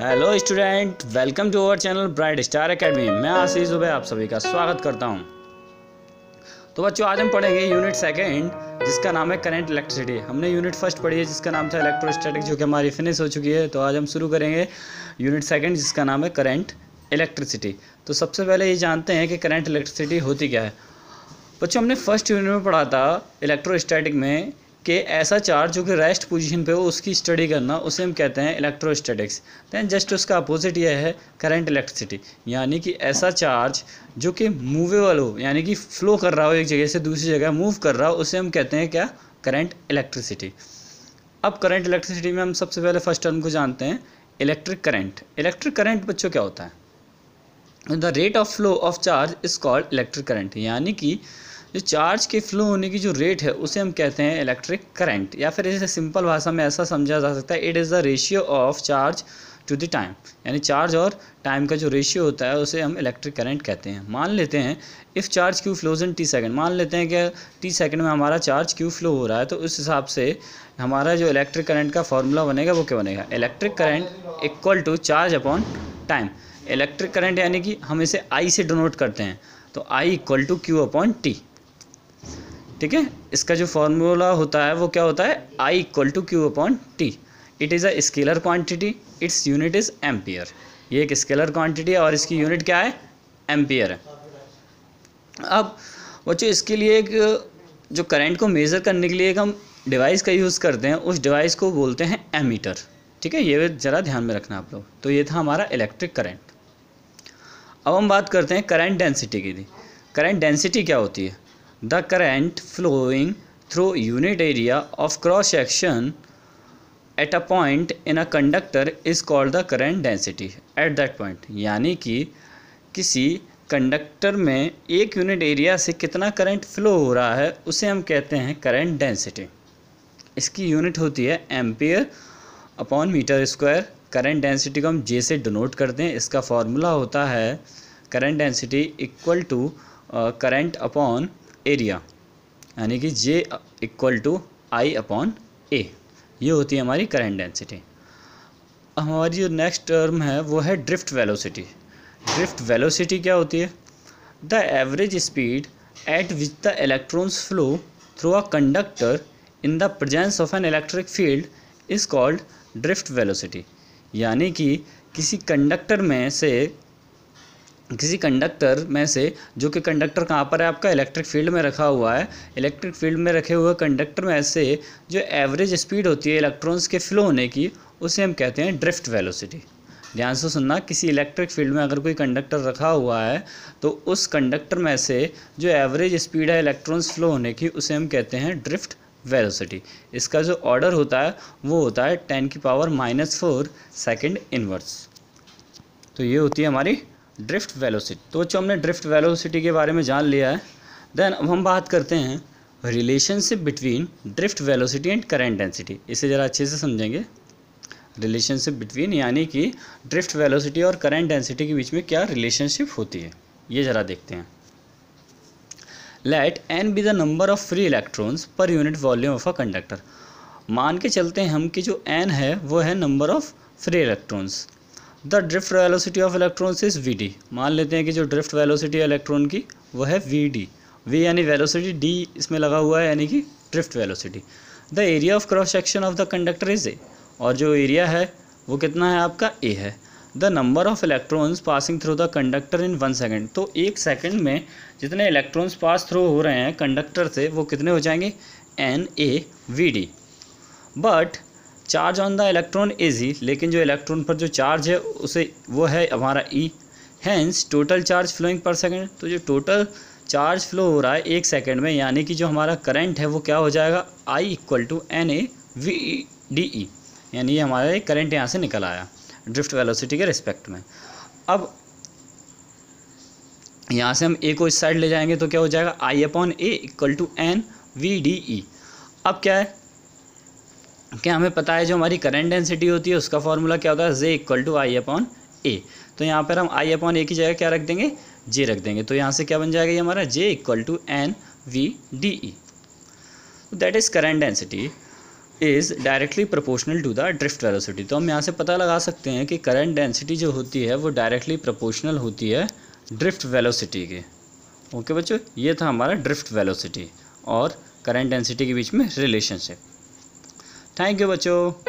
hello student welcome to our channel bright star academy मैं आशीष दुबे आप सभी का स्वागत करता हूं तो बच्चों आज हम पढ़ेंगे यूनिट सेकंड जिसका नाम है करंट इलेक्ट्रिसिटी हमने यूनिट फर्स्ट पढ़ी है जिसका नाम था इलेक्ट्रोस्टैटिक जो कि हमारी फिनिश हो चुकी है तो आज हम शुरू करेंगे यूनिट सेकेंड जिसका नाम है करेंट इलेक्ट्रिसिटी तो सबसे पहले ये जानते हैं कि करेंट इलेक्ट्रिसिटी होती क्या है बच्चों हमने फर्स्ट यूनिट में पढ़ा था इलेक्ट्रोस्टैटिक में कि ऐसा चार्ज जो कि रेस्ट पोजीशन पे हो उसकी स्टडी करना उसे हम कहते हैं इलेक्ट्रोस्टैटिक्स दैन जस्ट उसका अपोजिट यह है करंट इलेक्ट्रिसिटी यानी कि ऐसा चार्ज जो कि मूवेबल हो यानी कि फ्लो कर रहा हो एक जगह से दूसरी जगह मूव कर रहा हो उसे हम कहते हैं क्या करंट इलेक्ट्रिसिटी अब करंट इलेक्ट्रिसिटी में हम सबसे पहले फर्स्ट टर्म को जानते हैं इलेक्ट्रिक करंट इलेक्ट्रिक करंट बच्चों क्या होता है the rate of flow of charge is called electric current यानी कि जो चार्ज के फ्लो होने की जो रेट है उसे हम कहते हैं इलेक्ट्रिक करंट या फिर इसे सिंपल भाषा में ऐसा समझा जा सकता है it is the ratio of charge to the time यानी चार्ज और टाइम का जो रेशियो होता है उसे हम इलेक्ट्रिक करंट कहते हैं मान लेते हैं if charge Q flows in T second मान लेते हैं कि टी सेकेंड में हमारा चार्ज क्यू फ्लो हो रहा है तो उस हिसाब से हमारा जो इलेक्ट्रिक करंट का फॉर्मूला बनेगा वो क्या बनेगा electric current equal to charge upon time electric current यानी कि हम इसे आई से डोनोट करते हैं तो I equal to Q upon T ठीक है इसका जो फॉर्मूला होता है वो क्या होता है I equal to Q upon T it is a scalar quantity its unit is ampere ये एक स्केलर क्वांटिटी है और इसकी यूनिट क्या है एम्पियर है अब बच्चों इसके लिए एक जो करंट को मेज़र करने के लिए एक हम डिवाइस का यूज़ करते हैं उस डिवाइस को बोलते हैं एमीटर ठीक है ये ज़रा ध्यान में रखना आप लोग तो ये था हमारा इलेक्ट्रिक करंट अब हम बात करते हैं करंट डेंसिटी की थी करंट डेंसिटी क्या होती है the current flowing through unit area of cross section at a point in a conductor is called the current density at that point यानी कि किसी कंडक्टर में एक यूनिट एरिया से कितना करंट फ्लो हो रहा है उसे हम कहते हैं करंट डेंसिटी इसकी यूनिट होती है ampere upon metre square current density को हम जे से डिनोट करते हैं इसका फॉर्मूला होता है current density equal to current upon area यानी कि J equal to I upon A ये होती है हमारी करंट डेंसिटी हमारी जो नेक्स्ट टर्म है वो है ड्रिफ्ट वेलोसिटी ड्रिफ्ट वेलोसिटी क्या होती है the average speed at which the electrons flow through a conductor in the presence of an electric field is called drift velocity यानी कि किसी कंडक्टर में से किसी कंडक्टर में से जो कि कंडक्टर कहाँ पर है आपका इलेक्ट्रिक फील्ड में रखा हुआ है इलेक्ट्रिक फील्ड में रखे हुए कंडक्टर में से जो एवरेज स्पीड होती है इलेक्ट्रॉन्स के फ्लो होने की उसे हम कहते हैं ड्रिफ्ट वेलोसिटी ध्यान से सुनना किसी इलेक्ट्रिक फील्ड में अगर कोई कंडक्टर रखा हुआ है तो उस कंडक्टर में से जो एवरेज स्पीड है इलेक्ट्रॉन्स फ्लो होने की उसे हम कहते हैं ड्रिफ्ट वेलोसिटी इसका जो ऑर्डर होता है वो होता है टेन की power minus four second inverse तो ये होती है हमारी ड्रिफ्ट वेलोसिटी तो बच्चों हमने ड्रिफ्ट वेलोसिटी के बारे में जान लिया है देन अब हम बात करते हैं relationship between drift velocity and current density इसे ज़रा अच्छे से समझेंगे रिलेशनशिप बिटवीन यानी कि ड्रिफ्ट वेलोसिटी और करेंट डेंसिटी के बीच में क्या रिलेशनशिप होती है ये ज़रा देखते हैं let N be the number of free electrons per unit volume of a conductor मान के चलते हैं हम कि जो एन है वो है number of free electrons the drift velocity of electrons is V D मान लेते हैं कि जो ड्रिफ्ट वेलोसिटी है इलेक्ट्रॉन की वो है वी डी वी यानी वेलोसिटी डी इसमें लगा हुआ है यानी कि drift velocity the area of cross section of the conductor is A और जो एरिया है वो कितना है आपका ए है the number of electrons passing through the conductor in one second तो एक सेकेंड में जितने इलेक्ट्रॉन्स पास थ्रू हो रहे हैं कंडक्टर से वो कितने हो जाएंगे N A V D but charge on the electron is E लेकिन जो इलेक्ट्रॉन पर जो चार्ज है उसे वो है हमारा E hence total charge flowing per second तो जो टोटल चार्ज फ्लो हो रहा है एक सेकेंड में यानी कि जो हमारा करंट है वो क्या हो जाएगा I equal to N A V D E यानी ये हमारा करंट यहाँ से निकल आया ड्रिफ्ट वेलोसिटी के रिस्पेक्ट में अब यहाँ से हम ए को इस साइड ले जाएंगे तो क्या हो जाएगा I upon A equal to N V D E अब क्या है क्या हमें पता है जो हमारी करंट डेंसिटी होती है उसका फॉर्मूला क्या होता है J equal to I upon A तो यहाँ पर हम आई अपॉन ए की जगह क्या रख देंगे जे रख देंगे तो यहाँ से क्या बन जाएगा ये हमारा J equal to N V D E that is current density is directly proportional to the drift velocity तो हम यहाँ से पता लगा सकते हैं कि करंट डेंसिटी जो होती है वो डायरेक्टली प्रोपोर्शनल होती है ड्रिफ्ट वेलोसिटी के ओके बच्चों ये था हमारा ड्रिफ्ट वेलोसिटी और करंट डेंसिटी के बीच में रिलेशनशिप थैंक यू बच्चों